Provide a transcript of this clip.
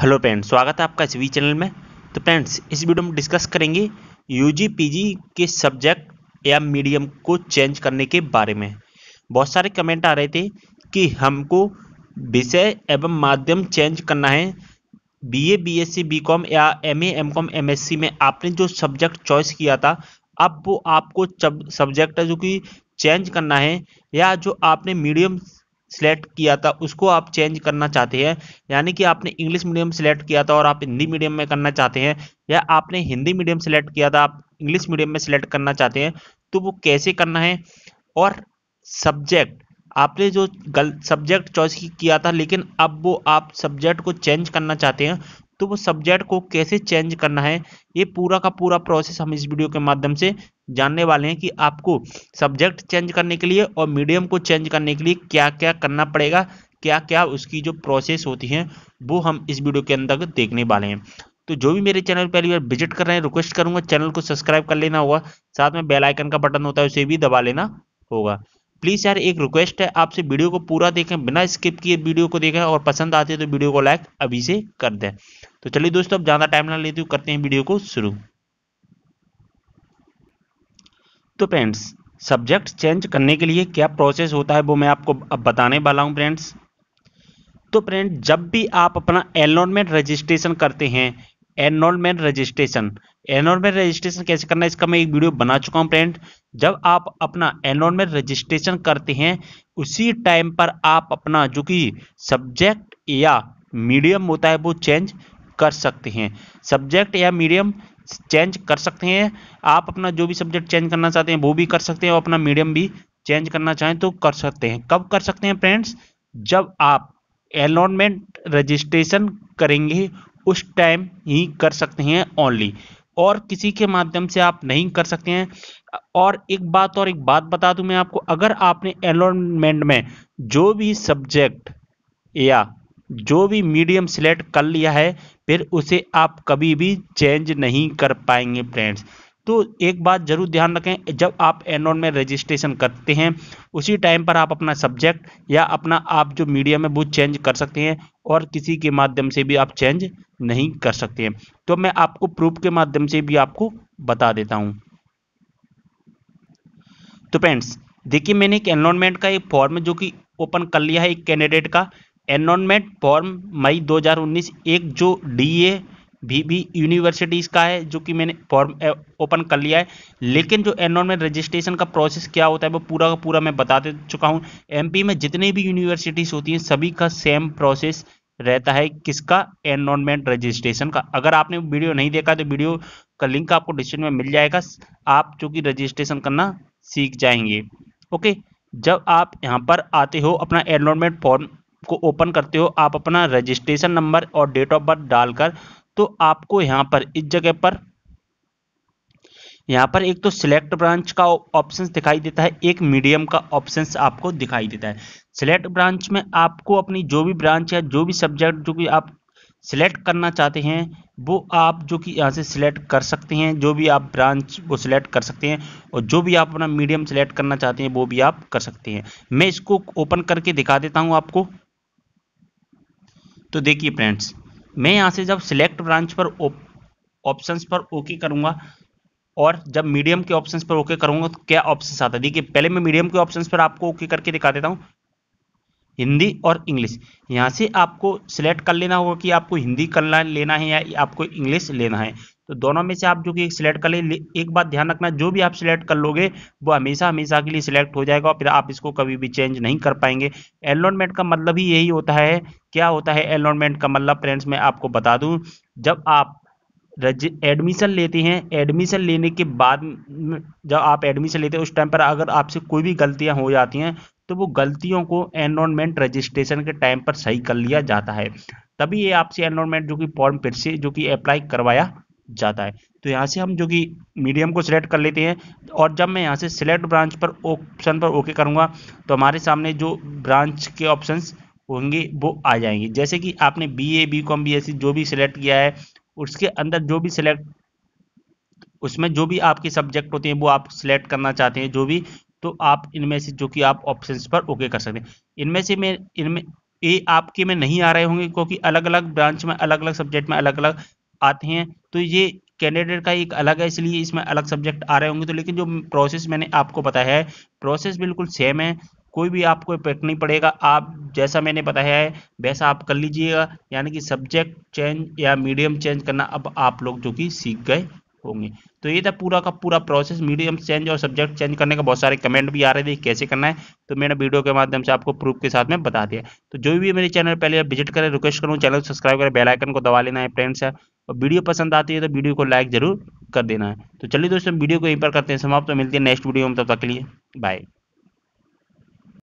hello friends स्वागत है आपका इस वी चैनल में तो फ्रेंड्स इस वीडियो में डिस्कस करेंगे यूजी पीजी के सब्जेक्ट या मीडियम को चेंज करने के बारे में बहुत सारे कमेंट आ रहे थे कि हमको विषय एवं माध्यम चेंज करना है बीए बीएससी बीकॉम या एमए एमकॉम एमएससी में आपने जो सब्जेक्ट चॉइस किया था अब वो आपको सब्जेक्ट जो कि चेंज करना है या जो आपने मीडियम सिलेक्ट किया था उसको आप चेंज करना चाहते हैं यानी कि आपने इंग्लिश मीडियम सेलेक्ट किया था और आप हिंदी मीडियम में करना चाहते हैं या आपने हिंदी मीडियम सेलेक्ट किया था आप इंग्लिश मीडियम में सिलेक्ट करना चाहते हैं तो वो कैसे करना है और सब्जेक्ट आपने जो गलत सब्जेक्ट चॉइस किया था लेकिन अब वो आप सब्जेक्ट को चेंज करना चाहते हैं तो वो सब्जेक्ट को कैसे चेंज करना है ये पूरा का पूरा प्रोसेस हम इस वीडियो के माध्यम से जानने वाले हैं कि आपको सब्जेक्ट चेंज करने के लिए और मीडियम को चेंज करने के लिए क्या क्या करना पड़ेगा क्या क्या उसकी जो प्रोसेस होती है वो हम इस वीडियो के अंदर देखने वाले हैं तो जो भी मेरे चैनल पहली बार विजिट कर रहे हैं रिक्वेस्ट करूंगा चैनल को सब्सक्राइब कर लेना होगा साथ में बेल आइकन का बटन होता है उसे भी दबा लेना होगा प्लीज़ यार एक रिक्वेस्ट है आपसे वीडियो को पूरा देखें बिना स्किप किए वीडियो को देखें और पसंद आती है तो वीडियो को लाइक अभी से कर दें तो चलिए दोस्तों अब ज़्यादा टाइम ना लेते हुए करते हैं वीडियो को शुरू तो फ्रेंड्स सब्जेक्ट चेंज करने के लिए क्या प्रोसेस होता है वो मैं आपको अब बताने वाला हूँ फ्रेंड्स तो फ्रेंड जब भी आप अपना एनरोलमेंट रजिस्ट्रेशन करते हैं एनरोलमेंट रजिस्ट्रेशन एनरोलमेंट रजिस्ट्रेशन कैसे करना है इसका मैं एक वीडियो बना चुका हूँ फ्रेंड जब आप अपना एनरोलमेंट रजिस्ट्रेशन करते हैं उसी टाइम पर आप अपना जो कि सब्जेक्ट या मीडियम होता है वो चेंज कर सकते हैं सब्जेक्ट या मीडियम चेंज कर सकते हैं आप अपना जो भी सब्जेक्ट चेंज करना चाहते हैं वो भी कर सकते हैं और अपना मीडियम भी चेंज करना चाहें तो कर सकते हैं कब कर सकते हैं फ्रेंड्स जब आप एलॉनमेंट रजिस्ट्रेशन करेंगे उस टाइम ही कर सकते हैं ओनली और किसी के माध्यम से आप नहीं कर सकते हैं और एक बात और एक बात बता दूं मैं आपको अगर आपने एनरोलमेंट में जो भी सब्जेक्ट या जो भी मीडियम सिलेक्ट कर लिया है फिर उसे आप कभी भी चेंज नहीं कर पाएंगे फ्रेंड्स तो एक बात जरूर ध्यान रखें जब आप एनरोल में रजिस्ट्रेशन करते हैं उसी टाइम पर आप अपना सब्जेक्ट या अपना आप जो मीडियम है वो चेंज कर सकते हैं और किसी के माध्यम से भी आप चेंज नहीं कर सकते हैं तो मैं आपको प्रूफ के माध्यम से भी आपको बता देता हूं तो फ्रेंड्स देखिए मैंने एक एनरोलमेंट का एक फॉर्म जो कि ओपन कर लिया है एक कैंडिडेट का एनरोलमेंट फॉर्म मई 2019 एक जो डी ए भी भी यूनिवर्सिटीज़ का है जो कि मैंने फॉर्म ओपन कर लिया है लेकिन जो एनरोलमेंट रजिस्ट्रेशन का प्रोसेस क्या होता है वो पूरा का पूरा मैं बता दे चुका हूँ एमपी में जितने भी यूनिवर्सिटीज़ होती हैं सभी का सेम प्रोसेस रहता है किसका एनरोलमेंट रजिस्ट्रेशन का अगर आपने वीडियो नहीं देखा तो वीडियो का लिंक आपको डिस्क्रिप्शन में मिल जाएगा आप चूँकि रजिस्ट्रेशन करना सीख जाएंगे ओके जब आप यहाँ पर आते हो अपना एनरोलमेंट फॉर्म को ओपन करते हो आप अपना रजिस्ट्रेशन नंबर और डेट ऑफ बर्थ डालकर तो आपको यहां पर इस जगह पर यहां पर एक तो सिलेक्ट ब्रांच का ऑप्शन दिखाई देता है एक मीडियम का ऑप्शन आपको दिखाई देता है सिलेक्ट ब्रांच में आपको अपनी जो भी ब्रांच या जो भी सब्जेक्ट जो कि आप सिलेक्ट करना चाहते हैं वो आप जो कि यहाँ से सिलेक्ट कर सकते हैं जो भी आप ब्रांच वो सिलेक्ट कर सकते हैं और जो भी आप अपना मीडियम सिलेक्ट करना चाहते हैं वो भी आप कर सकते हैं मैं इसको ओपन करके दिखा देता हूँ आपको तो देखिए फ्रेंड्स मैं यहाँ से जब सिलेक्ट ब्रांच पर ऑप्शंस पर ओके करूँगा और जब मीडियम के ऑप्शंस पर ओके करूँगा तो क्या ऑप्शन आता है देखिए पहले मैं मीडियम के ऑप्शंस पर आपको ओके करके दिखा देता हूँ हिंदी और इंग्लिश यहाँ से आपको सिलेक्ट कर लेना होगा कि आपको हिंदी कर लेना है या आपको इंग्लिश लेना है तो दोनों में से आप जो कि सिलेक्ट कर ले एक बात ध्यान रखना जो भी आप सिलेक्ट कर लोगे वो हमेशा हमेशा के लिए सिलेक्ट हो जाएगा और फिर आप इसको कभी भी चेंज नहीं कर पाएंगे एलोनमेंट का मतलब ही यही होता है क्या होता है एलोनमेंट का मतलब फ्रेंड्स मैं आपको बता दूँ जब आप एडमिशन लेते हैं एडमिशन लेने के बाद जब आप एडमिशन लेते हैं उस टाइम पर अगर आपसे कोई भी गलतियां हो जाती हैं तो वो गलतियों को एनरोनमेंट रजिस्ट्रेशन के टाइम पर सही कर लिया जाता है तभी ये आपसे एनरोनमेंट जो कि फॉर्म फिर से जो कि अप्लाई करवाया जाता है तो यहाँ से हम जो कि मीडियम को सिलेक्ट कर लेते हैं और जब मैं यहाँ से सिलेक्ट ब्रांच पर ऑप्शन पर ओके करूँगा तो हमारे सामने जो ब्रांच के ऑप्शन होंगे वो आ जाएंगे जैसे कि आपने B A B com B S C जो भी सिलेक्ट किया है उसके अंदर जो भी सिलेक्ट उसमें जो भी आपके सब्जेक्ट होते हैं वो आप सिलेक्ट करना चाहते हैं जो भी तो आप इनमें से जो कि आप ऑप्शंस पर ओके कर सकते हैं इनमें से मैं इनमें ये आपके में नहीं आ रहे होंगे क्योंकि अलग अलग ब्रांच में अलग अलग सब्जेक्ट में अलग अलग आते हैं तो ये कैंडिडेट का एक अलग है इसलिए इसमें अलग सब्जेक्ट आ रहे होंगे तो लेकिन जो प्रोसेस मैंने आपको बताया है प्रोसेस बिल्कुल सेम है कोई भी आपको इफेक्ट नहीं पड़ेगा आप जैसा मैंने बताया है वैसा आप कर लीजिएगा यानी कि सब्जेक्ट चेंज या मीडियम चेंज करना अब आप लोग जो कि सीख गए होंगे तो ये था पूरा का पूरा प्रोसेस मीडियम चेंज और सब्जेक्ट चेंज करने का बहुत सारे कमेंट भी आ रहे थे कैसे करना है तो मैंने वीडियो के माध्यम से आपको प्रूफ के साथ में बता दिया तो जो भी मेरे चैनल पहले विजिट करें रिक्वेस्ट करूँ चैनल सब्सक्राइब करें बेलाइकन को दबा लेना है फ्रेंड्स और वीडियो पसंद आती है तो वीडियो को लाइक जरूर कर देना है तो चलिए दोस्तों वीडियो को यहीं पर करते हैं समाप्त तो मिलती है नेक्स्ट वीडियो में तब तक के लिए बाय